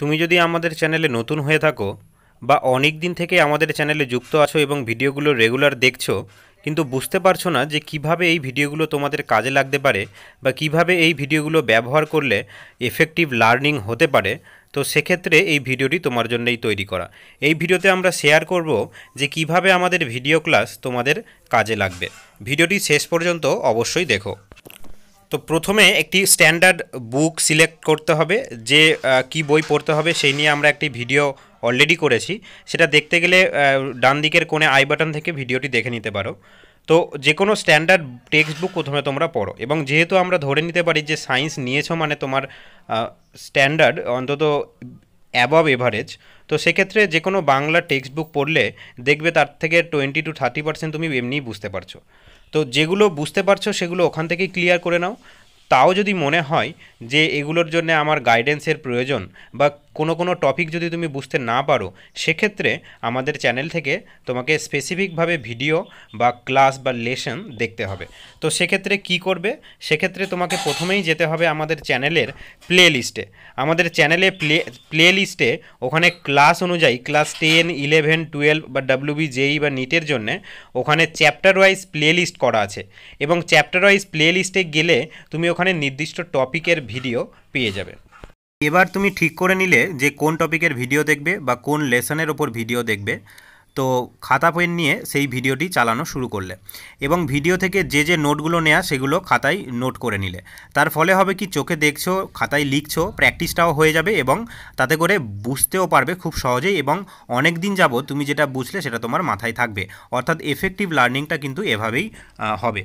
তুমি যদি আমাদের চ্যানেলে নতুন হয়ে থাকো বা অনেক দিন থেকে আমাদের চ্যানেলে যুক্ত আছো এবং ভিডিওগুলো রেগুলার দেখছো কিন্তু বুঝতে পারছো না যে কিভাবে এই ভিডিওগুলো তোমাদের কাজে লাগতে পারে বা কিভাবে এই ভিডিওগুলো ব্যবহার করলে এফেক্টিভ লার্নিং হতে পারে তো সেক্ষেত্রে এই ভিডিওটি তোমার জন্যই তৈরি করা এই ভিডিওতে আমরা শেয়ার করব যে কিভাবে আমাদের ভিডিও ক্লাস তোমাদের কাজে লাগবে ভিডিওটি শেষ পর্যন্ত অবশ্যই দেখো তো প্রথমে একটি স্ট্যান্ডার্ড বুক সিলেক্ট করতে হবে যে কি বই পড়তে হবে সেই নিয়ে আমরা একটি ভিডিও অলরেডি করেছি সেটা দেখতে গেলে ডান দিকের কোণে আই বাটন থেকে ভিডিওটি দেখে নিতে পারো তো যে কোনো স্ট্যান্ডার্ড টেক্সট বুক প্রথমে তোমরা পড়ো এবং যেহেতু আমরা ধরে নিতে পারি যে সায়েন্স নিয়েছো মানে তোমার স্ট্যান্ডার্ড অন্তত অ্যাবভ এভারেজ তো সেক্ষেত্রে যে কোনো বাংলা টেক্সট বুক পড়লে দেখবে তার থেকে টোয়েন্টি টু থার্টি পার্সেন্ট তুমি এমনিই বুঝতে পারছো তো যেগুলো বুঝতে পারছো সেগুলো ওখান থেকেই ক্লিয়ার করে নাও তাও যদি মনে হয় যে এগুলোর জন্য আমার গাইডেন্সের প্রয়োজন বা কোনো কোনো টপিক যদি তুমি বুঝতে না পারো সেক্ষেত্রে আমাদের চ্যানেল থেকে তোমাকে স্পেসিফিকভাবে ভিডিও বা ক্লাস বা লেসন দেখতে হবে তো সেক্ষেত্রে কি করবে সেক্ষেত্রে তোমাকে প্রথমেই যেতে হবে আমাদের চ্যানেলের প্লে লিস্টে আমাদের চ্যানেলে প্লে প্লে লিস্টে ওখানে ক্লাস অনুযায়ী ক্লাস টেন ইলেভেন টুয়েলভ বা ডাব্লিউবি জেই e বা নিটের জন্যে ওখানে চ্যাপ্টার ওয়াইজ প্লে লিস্ট করা আছে এবং চ্যাপ্টার ওয়াইজ প্লে লিস্টে গেলে তুমি ওখানে নির্দিষ্ট টপিকের ভিডিও পেয়ে যাবে এবার তুমি ঠিক করে নিলে যে কোন টপিকের ভিডিও দেখবে বা কোন লেসনের ওপর ভিডিও দেখবে তো খাতা পেন নিয়ে সেই ভিডিওটি চালানো শুরু করলে এবং ভিডিও থেকে যে যে নোটগুলো নেওয়া সেগুলো খাতায় নোট করে নিলে তার ফলে হবে কি চোখে দেখছো খাতায় লিখছো প্র্যাকটিসটাও হয়ে যাবে এবং তাতে করে বুঝতেও পারবে খুব সহজেই এবং অনেক দিন যাব তুমি যেটা বুঝলে সেটা তোমার মাথায় থাকবে অর্থাৎ এফেক্টিভ লার্নিংটা কিন্তু এভাবেই হবে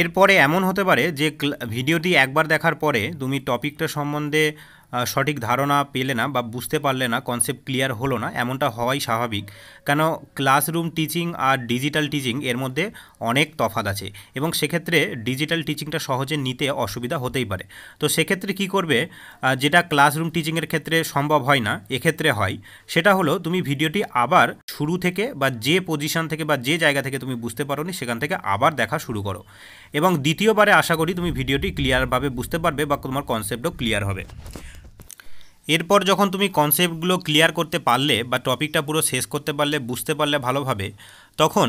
এরপরে এমন হতে পারে যে ভিডিওটি একবার দেখার পরে তুমি টপিকটা সম্বন্ধে সঠিক ধারণা পেলে না বা বুঝতে পারলে না কনসেপ্ট ক্লিয়ার হলো না এমনটা হওয়াই স্বাভাবিক কেন ক্লাসরুম টিচিং আর ডিজিটাল টিচিং এর মধ্যে অনেক তফাত আছে এবং সেক্ষেত্রে ডিজিটাল টিচিংটা সহজে নিতে অসুবিধা হতেই পারে তো সেক্ষেত্রে কি করবে যেটা ক্লাসরুম টিচিংয়ের ক্ষেত্রে সম্ভব হয় না এক্ষেত্রে হয় সেটা হলো তুমি ভিডিওটি আবার শুরু থেকে বা যে পজিশন থেকে বা যে জায়গা থেকে তুমি বুঝতে পারো সেখান থেকে আবার দেখা শুরু করো এবং দ্বিতীয়বারে আশা করি তুমি ভিডিওটি ক্লিয়ারভাবে বুঝতে পারবে বা তোমার কনসেপ্টও ক্লিয়ার হবে এরপর যখন তুমি কনসেপ্টগুলো ক্লিয়ার করতে পারলে বা টপিকটা পুরো শেষ করতে পারলে বুঝতে পারলে ভালোভাবে তখন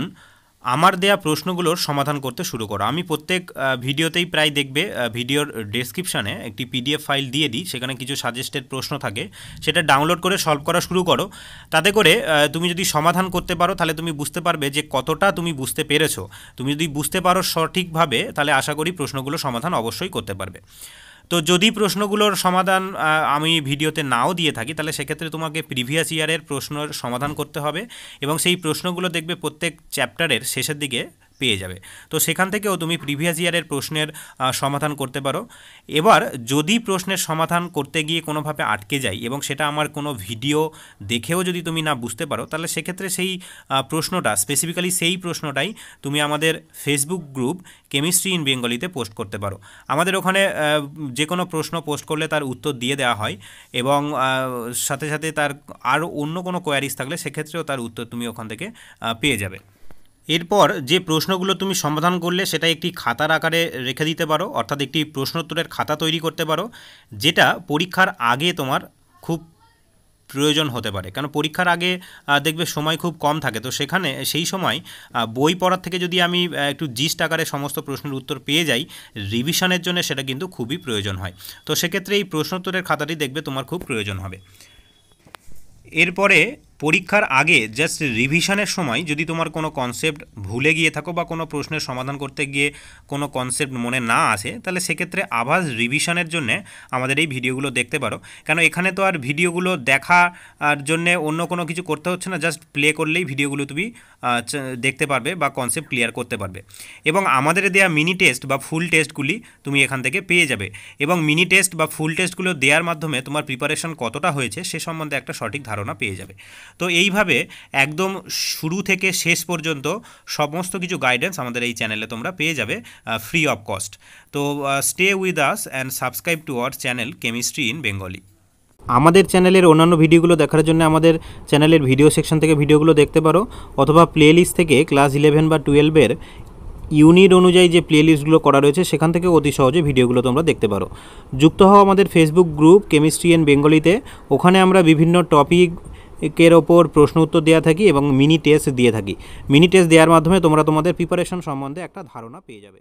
আমার দেয়া প্রশ্নগুলোর সমাধান করতে শুরু করো আমি প্রত্যেক ভিডিওতেই প্রায় দেখবে ভিডিওর ডেসক্রিপশানে একটি পিডিএফ ফাইল দিয়ে দিই সেখানে কিছু সাজেস্টেড প্রশ্ন থাকে সেটা ডাউনলোড করে সলভ করা শুরু করো তাতে করে তুমি যদি সমাধান করতে পারো তাহলে তুমি বুঝতে পারবে যে কতটা তুমি বুঝতে পেরেছো তুমি যদি বুঝতে পারো সঠিকভাবে তাহলে আশা করি প্রশ্নগুলো সমাধান অবশ্যই করতে পারবে তো যদি প্রশ্নগুলোর সমাধান আমি ভিডিওতে নাও দিয়ে থাকি তাহলে সেক্ষেত্রে তোমাকে প্রিভিয়াস ইয়ারের প্রশ্নের সমাধান করতে হবে এবং সেই প্রশ্নগুলো দেখবে প্রত্যেক চ্যাপ্টারের শেষের দিকে পেয়ে যাবে তো সেখান থেকেও তুমি প্রিভিয়াস ইয়ারের প্রশ্নের সমাধান করতে পারো এবার যদি প্রশ্নের সমাধান করতে গিয়ে কোনোভাবে আটকে যাই এবং সেটা আমার কোনো ভিডিও দেখেও যদি তুমি না বুঝতে পারো তাহলে সেক্ষেত্রে সেই প্রশ্নটা স্পেসিফিক্যালি সেই প্রশ্নটাই তুমি আমাদের ফেসবুক গ্রুপ কেমিস্ট্রি ইন বেঙ্গলিতে পোস্ট করতে পারো আমাদের ওখানে যে কোনো প্রশ্ন পোস্ট করলে তার উত্তর দিয়ে দেওয়া হয় এবং সাথে সাথে তার আরও অন্য কোনো কোয়ারিজ থাকলে সেক্ষেত্রেও তার উত্তর তুমি ওখান থেকে পেয়ে যাবে এরপর যে প্রশ্নগুলো তুমি সমাধান করলে সেটা একটি খাতার আকারে রেখে দিতে পারো অর্থাৎ একটি প্রশ্নোত্তরের খাতা তৈরি করতে পারো যেটা পরীক্ষার আগে তোমার খুব প্রয়োজন হতে পারে কারণ পরীক্ষার আগে দেখবে সময় খুব কম থাকে তো সেখানে সেই সময় বই পড়ার থেকে যদি আমি একটু জিস্ট আকারে সমস্ত প্রশ্নের উত্তর পেয়ে যাই রিভিশনের জন্য সেটা কিন্তু খুবই প্রয়োজন হয় তো সেক্ষেত্রে এই প্রশ্নোত্তরের খাতাটি দেখবে তোমার খুব প্রয়োজন হবে এরপরে পরীক্ষার আগে জাস্ট রিভিশনের সময় যদি তোমার কোনো কনসেপ্ট ভুলে গিয়ে থাকো বা কোনো প্রশ্নের সমাধান করতে গিয়ে কোনো কনসেপ্ট মনে না আসে তাহলে সেক্ষেত্রে আভাস রিভিশনের জন্য আমাদের এই ভিডিওগুলো দেখতে পারো কেন এখানে তো আর ভিডিওগুলো দেখার জন্য অন্য কোনো কিছু করতে হচ্ছে না জাস্ট প্লে করলেই ভিডিওগুলো তুমি দেখতে পারবে বা কনসেপ্ট ক্লিয়ার করতে পারবে এবং আমাদের দেয়া মিনি টেস্ট বা ফুল টেস্টগুলি তুমি এখান থেকে পেয়ে যাবে এবং মিনি টেস্ট বা ফুল টেস্টগুলো দেওয়ার মাধ্যমে তোমার প্রিপারেশন কতটা হয়েছে সে সম্বন্ধে একটা সঠিক ধারণা পেয়ে যাবে তো এইভাবে একদম শুরু থেকে শেষ পর্যন্ত সমস্ত কিছু গাইডেন্স আমাদের এই চ্যানেলে তোমরা পেয়ে যাবে ফ্রি অফ কস্ট তো stay with us and subscribe to our channel chemistry in Bengali আমাদের চ্যানেলের অন্যান্য ভিডিওগুলো দেখার জন্য আমাদের চ্যানেলের ভিডিও সেকশন থেকে ভিডিওগুলো দেখতে পারো অথবা প্লে থেকে ক্লাস ইলেভেন বা টুয়েলভের ইউনিট অনুযায়ী যে প্লে লিস্টগুলো করা রয়েছে সেখান থেকে অতি সহজে ভিডিওগুলো তোমরা দেখতে পারো যুক্ত হও আমাদের ফেসবুক গ্রুপ কেমিস্ট্রি অ্যান্ড বেঙ্গলিতে ওখানে আমরা বিভিন্ন টপিক কের ওপর প্রশ্ন উত্তর দেওয়া থাকি এবং মিনি টেস্ট দিয়ে থাকি মিনি টেস্ট দেওয়ার মাধ্যমে তোমরা তোমাদের প্রিপারেশন সম্বন্ধে একটা ধারণা পেয়ে যাবে